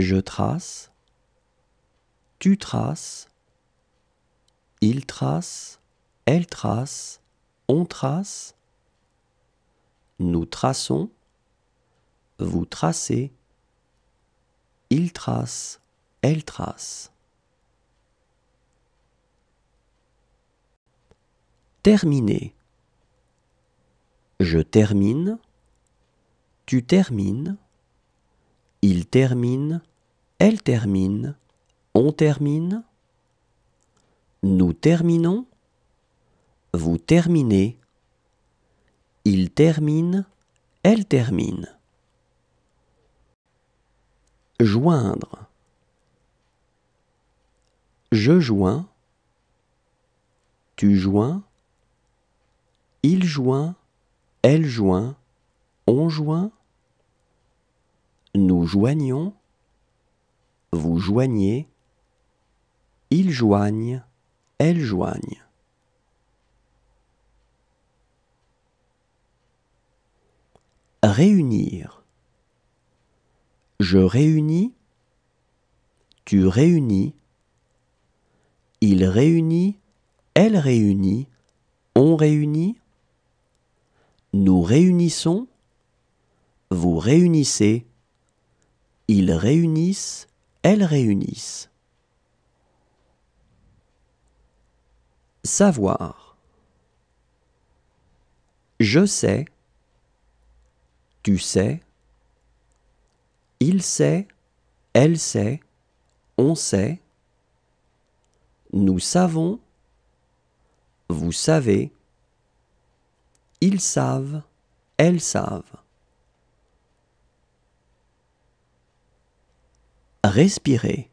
Je trace, tu traces, il trace, elle trace, on trace, nous traçons, vous tracez, il trace, elle trace. Terminé. Je termine, tu termines, il termine, elle termine, on termine, nous terminons, vous terminez, il termine, elle termine. Joindre. Je joins, tu joins, il joint, elle joint, on joint, nous joignons, vous joignez, ils joignent, elles joignent. Réunir. Je réunis, tu réunis, il réunit, elle réunit, on réunit, nous réunissons, vous réunissez, ils réunissent, elles réunissent. Savoir. Je sais. Tu sais. Il sait. Elle sait. On sait. Nous savons. Vous savez. Ils savent. Elles savent. Respirer.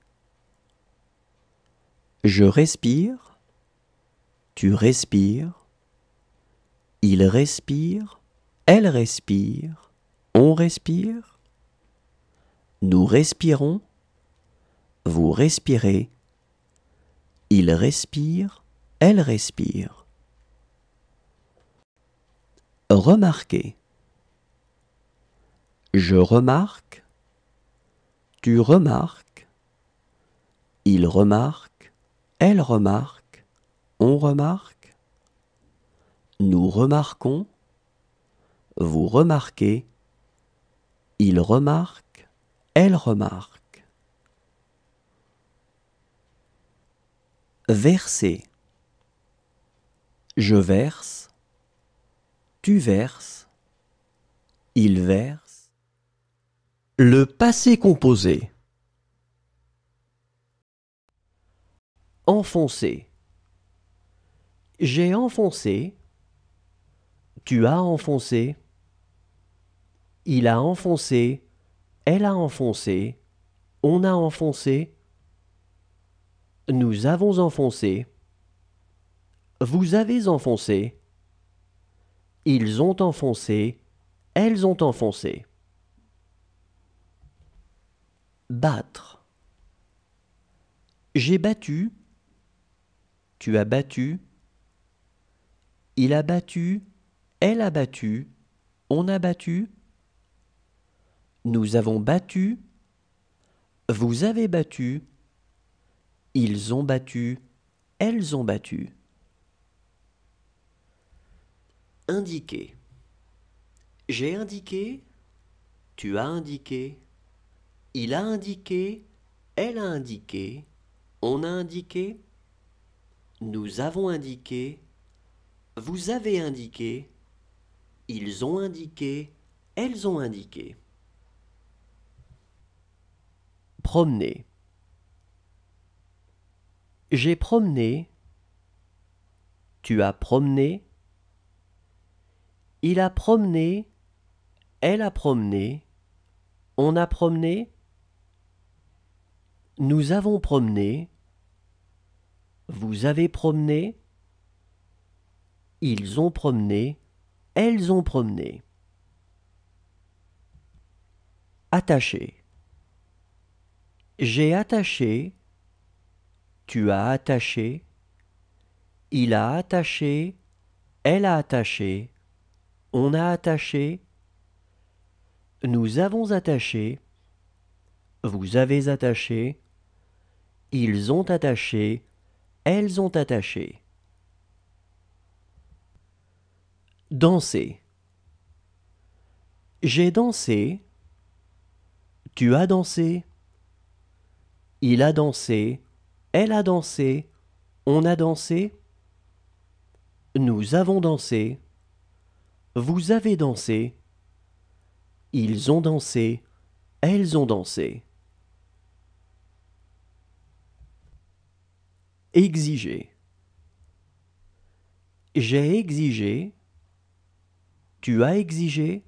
Je respire, tu respires, il respire, elle respire, on respire, nous respirons, vous respirez, il respire, elle respire. Remarquez. Je remarque, tu remarques, il remarque, elle remarque, on remarque, nous remarquons, vous remarquez, il remarque, elle remarque. Verser. Je verse, tu verses, il verse. Le passé composé. Enfoncer. J'ai enfoncé. Tu as enfoncé. Il a enfoncé. Elle a enfoncé. On a enfoncé. Nous avons enfoncé. Vous avez enfoncé. Ils ont enfoncé. Elles ont enfoncé. Battre. J'ai battu. Tu as battu. Il a battu. Elle a battu. On a battu. Nous avons battu. Vous avez battu. Ils ont battu. Elles ont battu. Indiquer. J'ai indiqué. Tu as indiqué. Il a indiqué, elle a indiqué, on a indiqué, nous avons indiqué, vous avez indiqué, ils ont indiqué, elles ont indiqué. Promener. J'ai promené, tu as promené, il a promené, elle a promené, on a promené, nous avons promené. Vous avez promené. Ils ont promené. Elles ont promené. Attaché. J'ai attaché. Tu as attaché. Il a attaché. Elle a attaché. On a attaché. Nous avons attaché. Vous avez attaché. Ils ont attaché, elles ont attaché. Danser. J'ai dansé. Tu as dansé. Il a dansé. Elle a dansé. On a dansé. Nous avons dansé. Vous avez dansé. Ils ont dansé. Elles ont dansé. exiger. J'ai exigé, tu as exigé,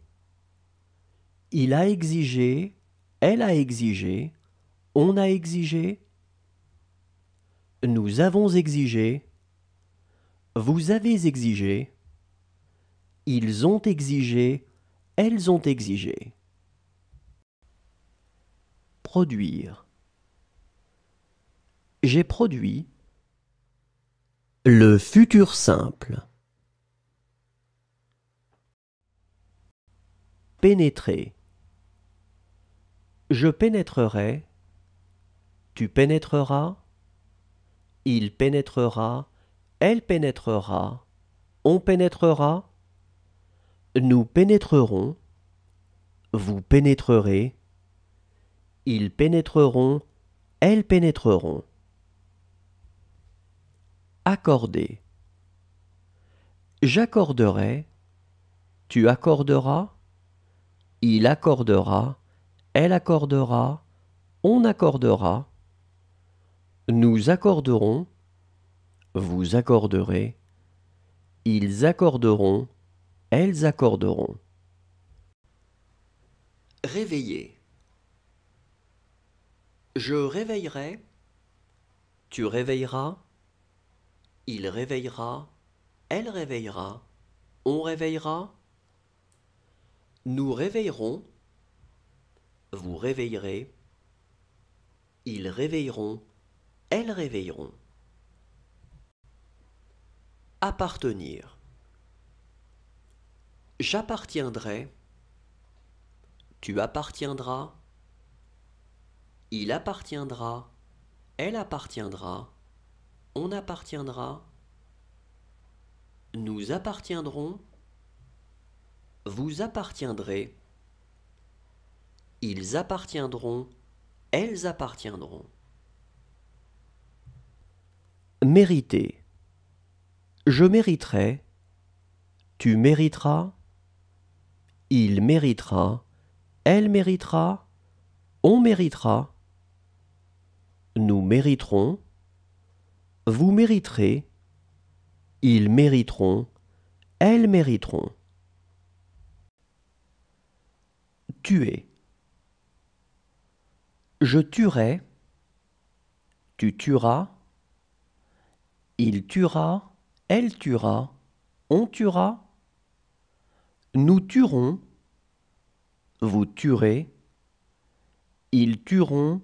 il a exigé, elle a exigé, on a exigé, nous avons exigé, vous avez exigé, ils ont exigé, elles ont exigé. Produire. J'ai produit. Le futur simple. Pénétrer. Je pénétrerai. Tu pénétreras. Il pénétrera. Elle pénétrera. On pénétrera. Nous pénétrerons. Vous pénétrerez. Ils pénétreront. Elles pénétreront accorder. J'accorderai, tu accorderas, il accordera, elle accordera, on accordera, nous accorderons, vous accorderez, ils accorderont, elles accorderont. Réveiller. Je réveillerai, tu réveilleras, il réveillera, elle réveillera, on réveillera, nous réveillerons, vous réveillerez, ils réveilleront, elles réveilleront. Appartenir. J'appartiendrai, tu appartiendras, il appartiendra, elle appartiendra on appartiendra, nous appartiendrons, vous appartiendrez, ils appartiendront, elles appartiendront. Mériter. Je mériterai, tu mériteras, il méritera, elle méritera, on méritera, nous mériterons, vous mériterez, ils mériteront, elles mériteront. Tuer. Je tuerai, tu tueras, il tuera, elle tuera, on tuera, nous tuerons, vous tuerez, ils tueront,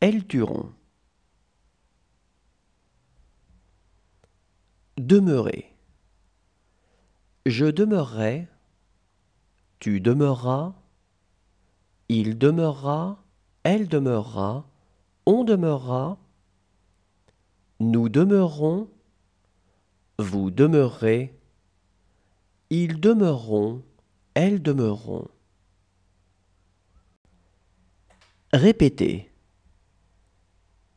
elles tueront. demeurer. Je demeurerai, tu demeureras, il demeurera, elle demeurera, on demeurera, nous demeurons, vous demeurez, ils demeureront, elles demeureront. Répétez.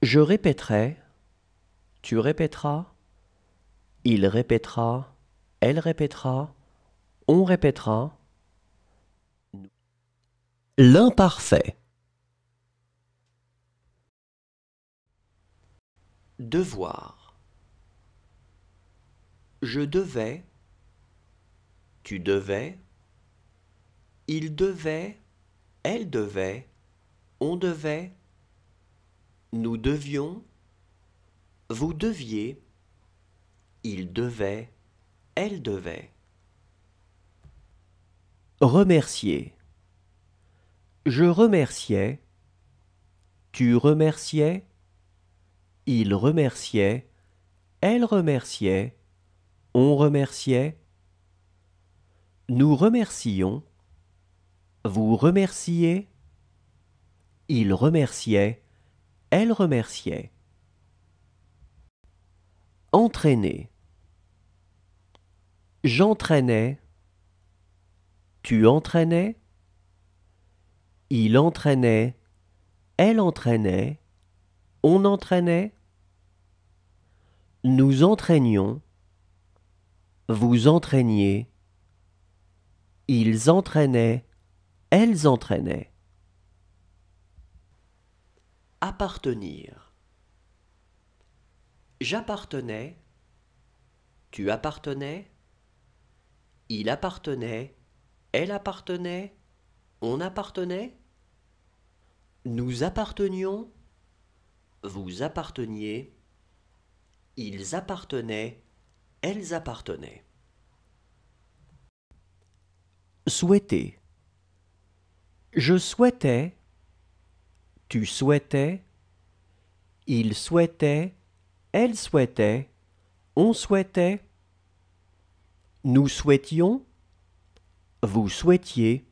Je répéterai, tu répéteras, il répétera, elle répétera, on répétera. L'imparfait. Devoir. Je devais. Tu devais. Il devait. Elle devait. On devait. Nous devions. Vous deviez. Il devait, elle devait. Remercier. Je remerciais. Tu remerciais. Il remerciait. Elle remerciait. On remerciait. Nous remercions. Vous remerciez. Il remerciait. Elle remerciait. Entraîner. J'entraînais. Tu entraînais. Il entraînait. Elle entraînait. On entraînait. Nous entraînions. Vous entraîniez. Ils entraînaient. Elles entraînaient. Appartenir. J'appartenais. Tu appartenais. Il appartenait, elle appartenait, on appartenait Nous appartenions, vous apparteniez, ils appartenaient, elles appartenaient. Souhaiter. Je souhaitais, tu souhaitais, il souhaitait, elle souhaitait, on souhaitait. Nous souhaitions, vous souhaitiez,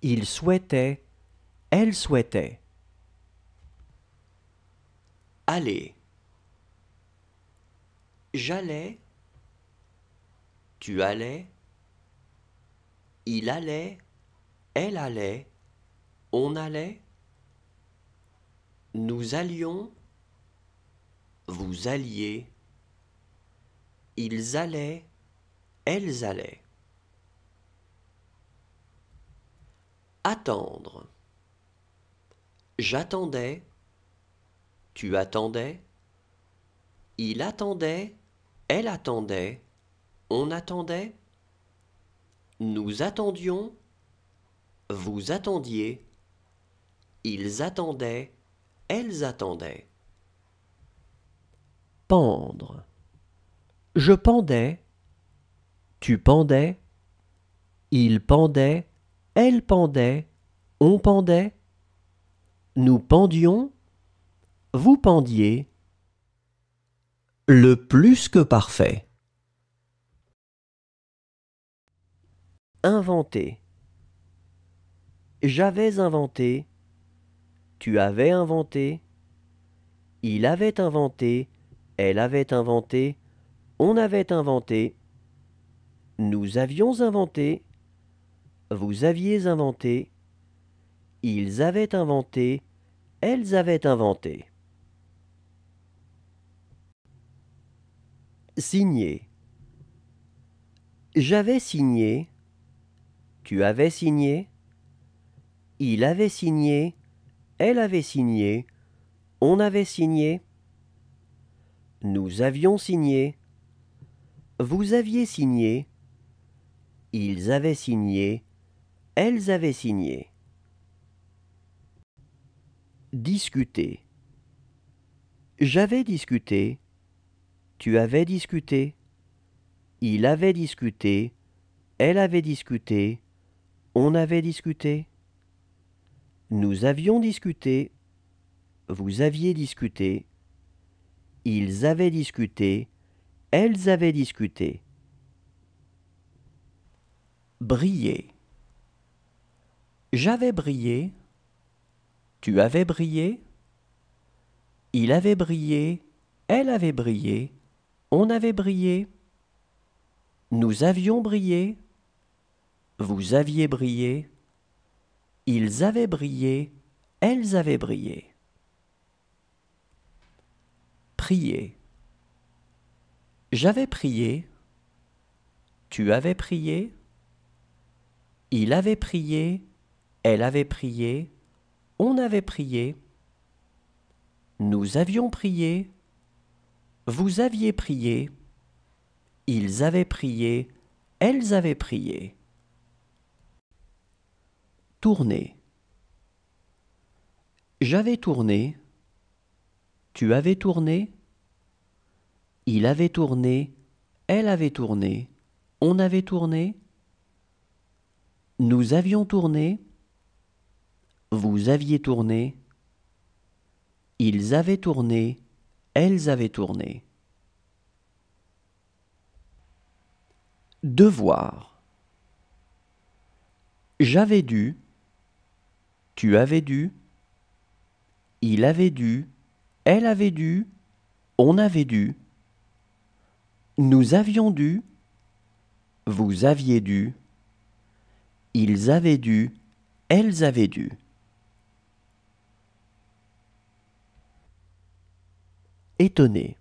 il souhaitait, elle souhaitait. Allez. J'allais, tu allais, il allait, elle allait, on allait, nous allions, vous alliez, ils allaient, elles allaient. Attendre. J'attendais. Tu attendais. Il attendait. Elle attendait. On attendait. Nous attendions. Vous attendiez. Ils attendaient. Elles attendaient. Pendre. Je pendais. Tu pendais, il pendait, elle pendait, on pendait, nous pendions, vous pendiez. Le plus que parfait. Inventer. J'avais inventé, tu avais inventé, il avait inventé, elle avait inventé, on avait inventé. Nous avions inventé, vous aviez inventé, ils avaient inventé, elles avaient inventé. Signer J'avais signé, tu avais signé, il avait signé, elle avait signé, on avait signé, nous avions signé, vous aviez signé, ils avaient signé. Elles avaient signé. Discuter. J'avais discuté. Tu avais discuté. Il avait discuté. Elle avait discuté. On avait discuté. Nous avions discuté. Vous aviez discuté. Ils avaient discuté. Elles avaient discuté briller. J'avais brillé, tu avais brillé, il avait brillé, elle avait brillé, on avait brillé, nous avions brillé, vous aviez brillé, ils avaient brillé, elles avaient brillé. Prier. J'avais prié, tu avais prié, il avait prié, elle avait prié, on avait prié, nous avions prié, vous aviez prié, ils avaient prié, elles avaient prié. Tourner. J'avais tourné, tu avais tourné, il avait tourné, elle avait tourné, on avait tourné, nous avions tourné, vous aviez tourné, ils avaient tourné, elles avaient tourné. Devoir. J'avais dû, tu avais dû, il avait dû, elle avait dû, on avait dû, nous avions dû, vous aviez dû. Ils avaient dû, elles avaient dû. Étonner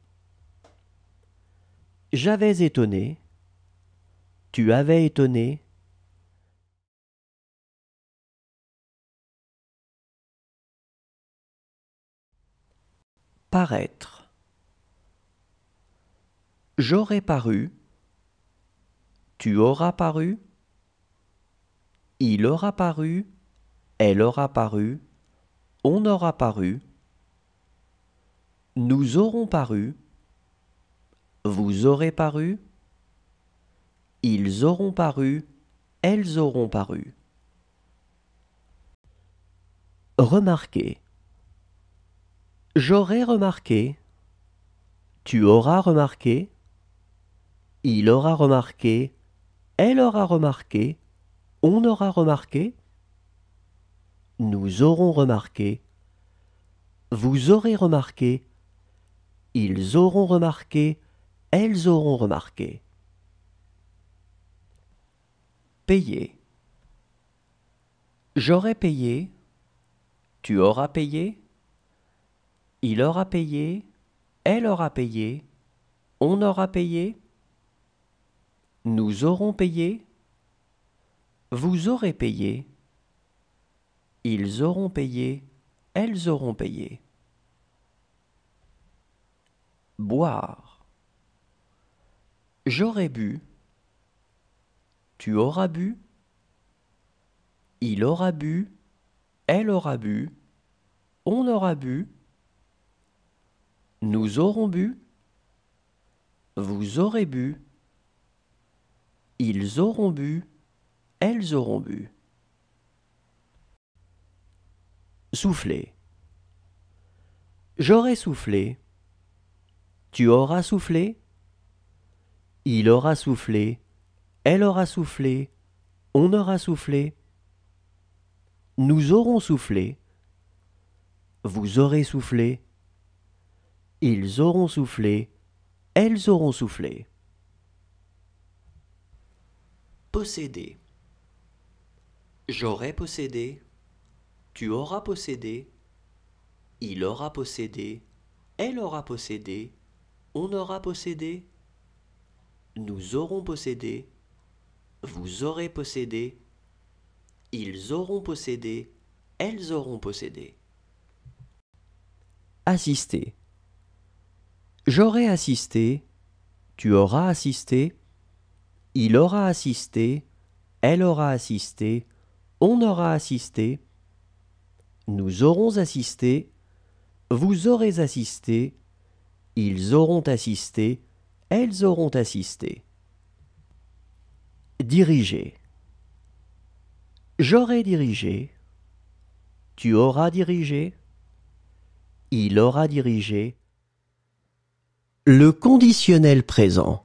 J'avais étonné. Tu avais étonné. Paraître. J'aurais paru. Tu auras paru. Il aura paru, elle aura paru, on aura paru, nous aurons paru, vous aurez paru, ils auront paru, elles auront paru. Remarquez. J'aurai remarqué, tu auras remarqué, il aura remarqué, elle aura remarqué, on aura remarqué, nous aurons remarqué, vous aurez remarqué, ils auront remarqué, elles auront remarqué. Payer. J'aurai payé, tu auras payé, il aura payé, elle aura payé, on aura payé, nous aurons payé, vous aurez payé. Ils auront payé. Elles auront payé. Boire. J'aurai bu. Tu auras bu. Il aura bu. Elle aura bu. On aura bu. Nous aurons bu. Vous aurez bu. Ils auront bu elles auront bu. Souffler. J'aurai soufflé. Tu auras soufflé. Il aura soufflé. Elle aura soufflé. On aura soufflé. Nous aurons soufflé. Vous aurez soufflé. Ils auront soufflé. Elles auront soufflé. Posséder. J'aurai possédé, tu auras possédé, il aura possédé, elle aura possédé, on aura possédé, nous aurons possédé, vous aurez possédé, ils auront possédé, elles auront possédé. Assister. J'aurai assisté, tu auras assisté, il aura assisté, elle aura assisté, on aura assisté, nous aurons assisté, vous aurez assisté, ils auront assisté, elles auront assisté. Diriger. J'aurai dirigé, tu auras dirigé, il aura dirigé. Le conditionnel présent.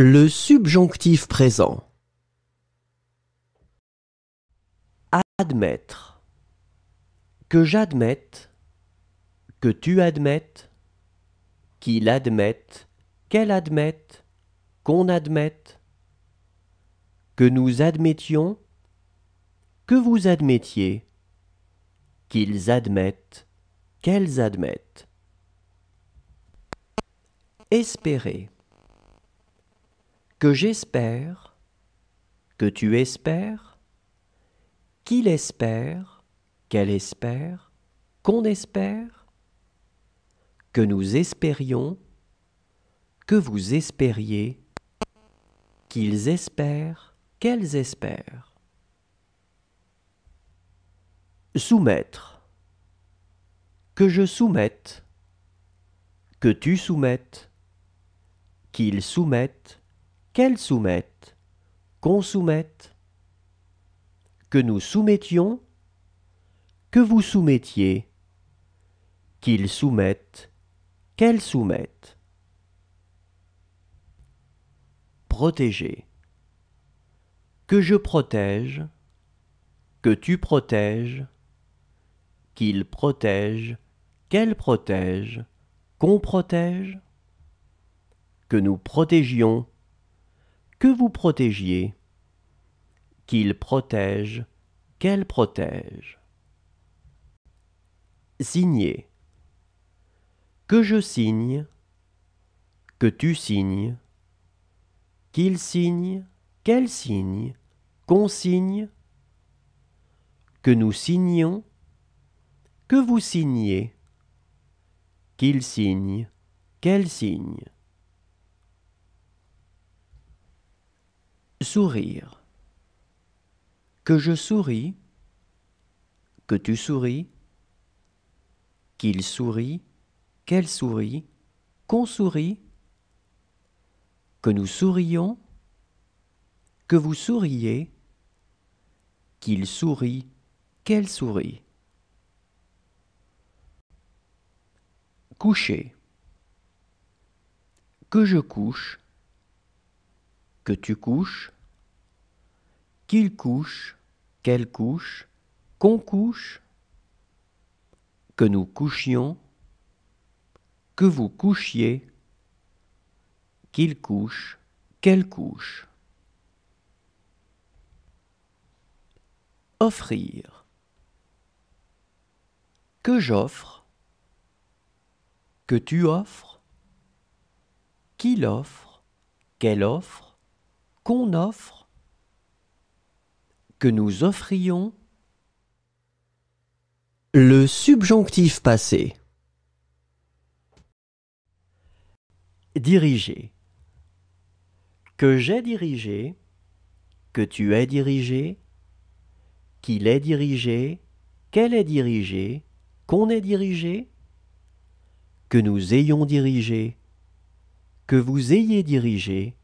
Le subjonctif présent. Admettre. Que j'admette. Que tu admettes. Qu'il admette. Qu'elle admette. Qu'on admette. Que nous admettions. Que vous admettiez. Qu'ils admettent. Qu'elles admettent. Espérer que j'espère, que tu espères, qu'il espère, qu'elle espère, qu'on espère, que nous espérions, que vous espériez, qu'ils espèrent, qu'elles espèrent. Soumettre. Que je soumette, que tu soumettes, qu'ils soumettent, Qu'elles soumettent, qu'on soumette, que nous soumettions, que vous soumettiez, qu'ils soumettent, qu'elles soumettent. Protéger. Que je protège, que tu protèges, qu'il protège, qu'elle protège, qu'on protège, que nous protégions, que vous protégiez. Qu'il protège, qu'elle protège. Signer. Que je signe, que tu signes, qu'il signe, qu'elle signe, qu'on signe, que nous signions, que vous signiez, qu'il signe, qu'elle signe. Sourire. Que je souris, que tu souris, qu'il sourit, qu'elle sourit, qu'on sourit, que nous sourions, que vous souriez, qu'il sourit, qu'elle sourit. Coucher. Que je couche, que tu couches, qu'il couche, qu'elle couche, qu'on couche, que nous couchions, que vous couchiez, qu'il couche, qu'elle couche. Offrir. Que j'offre, que tu offres, qu'il offre, qu'elle offre, qu'on offre, que nous offrions. Le subjonctif passé. Diriger. Que j'ai dirigé, que tu es dirigé, qu'il est dirigé, qu'elle est dirigée, qu'on est dirigé, que nous ayons dirigé, que vous ayez dirigé,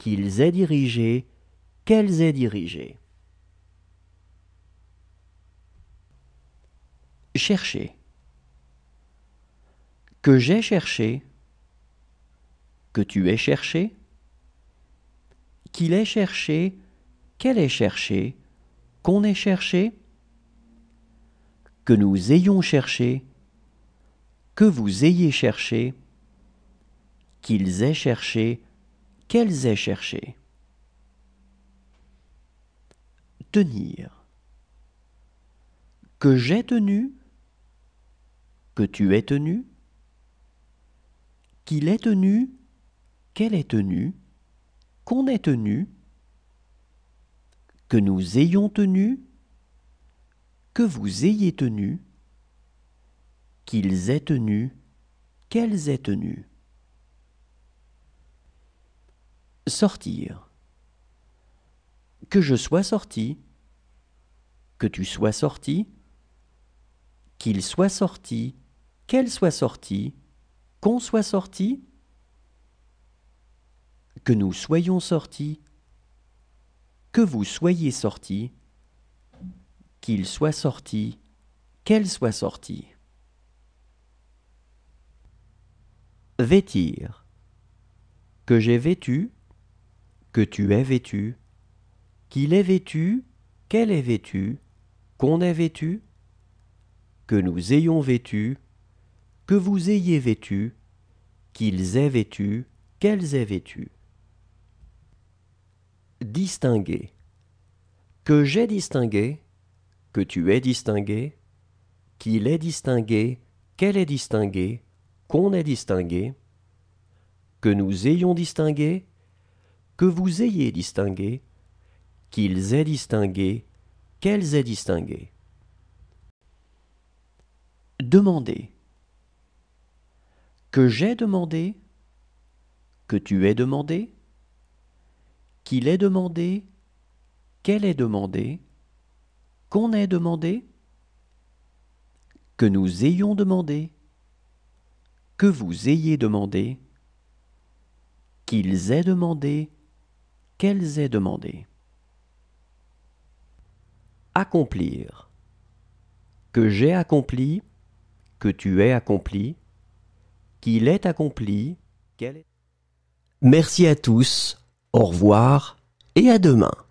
qu'ils aient dirigé, qu'elles aient dirigé. Chercher. Que j'ai cherché, que tu aies cherché, qu'il ait cherché, qu'elle ait cherché, qu'on ait cherché, que nous ayons cherché, que vous ayez cherché, qu'ils aient cherché, qu'elles aient cherché. Tenir. Que j'ai tenu, que tu es tenu, qu'il est tenu, qu'elle est tenue, qu'on ait tenu, que nous ayons tenu, que vous ayez tenu, qu'ils aient tenu, qu'elles aient tenu. sortir. Que je sois sorti, que tu sois sorti, qu'il soit sorti, qu'elle soit sortie, qu'on soit sorti, que nous soyons sortis, que vous soyez sortis, qu'il soit sorti, qu'elle soit sortie. Vêtir, que j'ai vêtu, que tu es vêtu, qu'il est vêtu, qu'elle est vêtue, qu'on est vêtu, que nous ayons vêtu, que vous ayez vêtu, qu'ils aient vêtu, qu'elles aient vêtu. Distinguer. Que j'ai distingué, que tu es distingué, qu'il est distingué, qu'elle est distinguée, qu'on ait distingué, que nous ayons distingué, que vous ayez distingué, qu'ils aient distingué, qu'elles aient distingué. Demandez. Que j'ai demandé, que tu aies demandé, qu'il ait demandé, qu'elle ait demandé, qu'on ait demandé, que nous ayons demandé, que vous ayez demandé, qu'ils aient demandé, qu'elles aient demandé. Accomplir. Que j'ai accompli, que tu es accompli, qu'il est accompli, Merci à tous, au revoir et à demain.